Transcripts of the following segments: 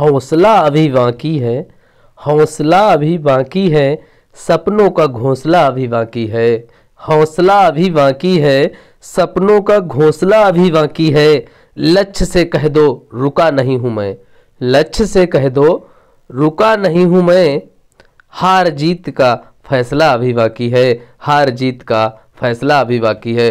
हौसला अभी बाकी है हौसला अभी बाकी है सपनों का घोंसला अभी बाकी है हौसला अभी बाकी है सपनों का घोंसला अभी बाकी है लक्ष्य से कह दो रुका नहीं हूँ मैं लक्ष्य से कह दो रुका नहीं हूँ मैं हार जीत का फैसला अभी बाकी है हार जीत का फैसला अभी बाकी है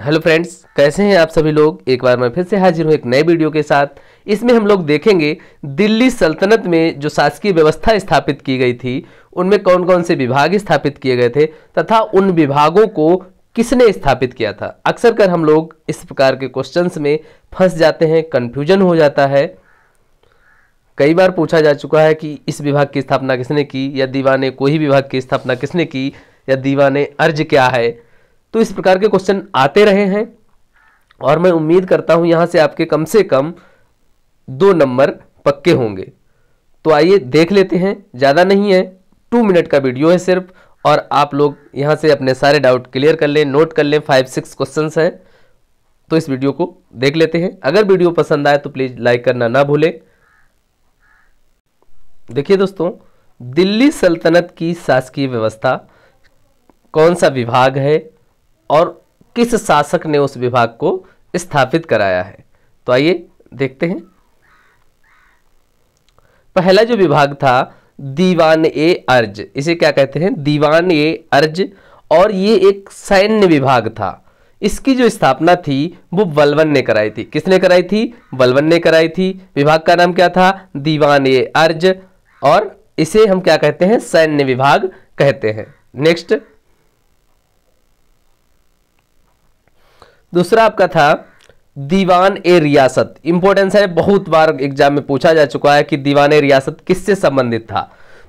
हेलो फ्रेंड्स कैसे हैं आप सभी लोग एक बार मैं फिर से हाजिर हूं एक नए वीडियो के साथ इसमें हम लोग देखेंगे दिल्ली सल्तनत में जो शासकीय व्यवस्था स्थापित की गई थी उनमें कौन कौन से विभाग स्थापित किए गए थे तथा उन विभागों को किसने स्थापित किया था अक्सर कर हम लोग इस प्रकार के क्वेश्चंस में फंस जाते हैं कन्फ्यूजन हो जाता है कई बार पूछा जा चुका है कि इस विभाग की स्थापना किसने की या दीवाने कोई विभाग की स्थापना किसने की या दीवाने अर्ज क्या है तो इस प्रकार के क्वेश्चन आते रहे हैं और मैं उम्मीद करता हूँ यहाँ से आपके कम से कम दो नंबर पक्के होंगे तो आइए देख लेते हैं ज़्यादा नहीं है टू मिनट का वीडियो है सिर्फ और आप लोग यहाँ से अपने सारे डाउट क्लियर कर लें नोट कर लें फाइव सिक्स क्वेश्चन हैं तो इस वीडियो को देख लेते हैं अगर वीडियो पसंद आए तो प्लीज़ लाइक करना ना भूलें देखिए दोस्तों दिल्ली सल्तनत की शासकीय व्यवस्था कौन सा विभाग है और किस शासक ने उस विभाग को स्थापित कराया है तो आइए देखते हैं पहला जो विभाग था दीवान ए अर्ज इसे क्या कहते हैं दीवान ए अर्ज और ये एक सैन्य विभाग था इसकी जो स्थापना थी वो बलवन ने कराई थी किसने कराई थी बलवन ने कराई थी विभाग का नाम क्या था दीवान ए अर्ज और इसे हम क्या कहते हैं सैन्य विभाग कहते हैं नेक्स्ट दूसरा आपका था दीवान ए रियासत इंपॉर्टेंस है बहुत बार एग्जाम में पूछा जा चुका है कि दीवान ए रियासत किससे संबंधित था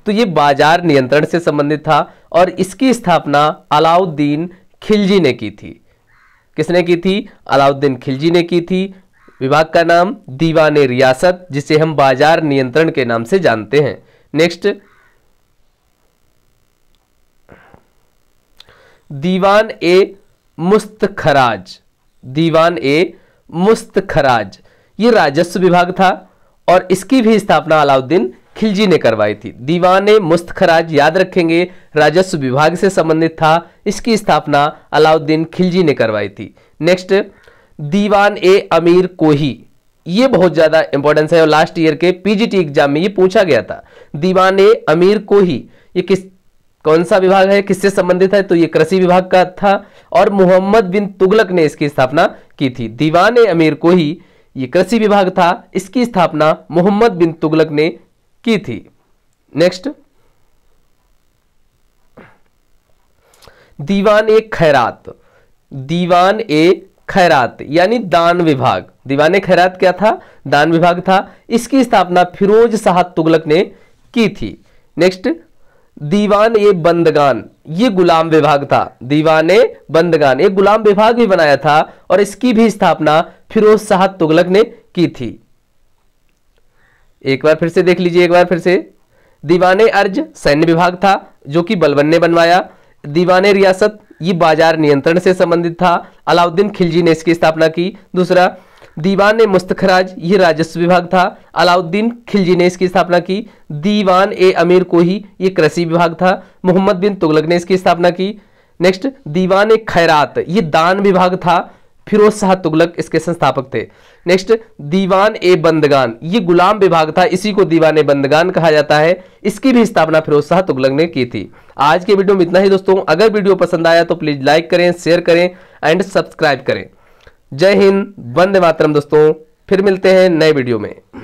तो ये बाजार नियंत्रण से संबंधित था और इसकी स्थापना अलाउद्दीन खिलजी ने की थी किसने की थी अलाउद्दीन खिलजी ने की थी विभाग का नाम दीवान ए रियासत जिसे हम बाजार नियंत्रण के नाम से जानते हैं नेक्स्ट दीवान ए मुस्तखराज दीवान ए मुस्तखराज ये राजस्व विभाग था और इसकी भी स्थापना अलाउद्दीन खिलजी ने करवाई थी दीवान ए मुस्तखराज याद रखेंगे राजस्व विभाग से संबंधित था इसकी स्थापना अलाउद्दीन खिलजी ने करवाई थी नेक्स्ट दीवान ए अमीर कोही ये बहुत ज़्यादा इंपॉर्टेंस है और लास्ट ईयर के पीजीटी एग्जाम में ये पूछा गया था दीवान ए अमीर कोही ये किस कौन सा विभाग है किससे संबंधित है तो ये कृषि विभाग का था और मोहम्मद बिन तुगलक ने इसकी स्थापना की थी दीवान अमीर को ही ये कृषि विभाग था इसकी स्थापना मोहम्मद बिन तुगलक ने की थी नेक्स्ट दीवान ए खैरात दीवान ए खैरात यानी दान विभाग दीवान ए खैरात क्या था दान विभाग था इसकी स्थापना फिरोज शाह तुगलक ने की थी नेक्स्ट दीवान ए बंदगान ये गुलाम विभाग था दीवान ए बंदगान एक गुलाम विभाग भी बनाया था और इसकी भी स्थापना फिरोज शाह तुगलक ने की थी एक बार फिर से देख लीजिए एक बार फिर से दीवान अर्ज सैन्य विभाग था जो कि बलबन ने बनवाया दीवान रियासत ये बाजार नियंत्रण से संबंधित था अलाउद्दीन खिलजी ने इसकी स्थापना की दूसरा दीवान ए मुस्तखराज ये राजस्व विभाग था अलाउद्दीन खिलजी ने इसकी स्थापना की दीवान ए अमीर कोही ये कृषि विभाग था मोहम्मद बिन तुगलक ने इसकी स्थापना की नेक्स्ट दीवान ए खैरात ये दान विभाग था फिरोज शाह तुगलक इसके संस्थापक थे नेक्स्ट दीवान ए बंदगान ये गुलाम विभाग था इसी को दीवान ए बंदगान कहा जाता है इसकी भी स्थापना फिरोज शाह तुगलक ने की थी आज के वीडियो में इतना ही दोस्तों अगर वीडियो पसंद आया तो प्लीज लाइक करें शेयर करें एंड सब्सक्राइब करें जय हिंद वंदे मातरम दोस्तों फिर मिलते हैं नए वीडियो में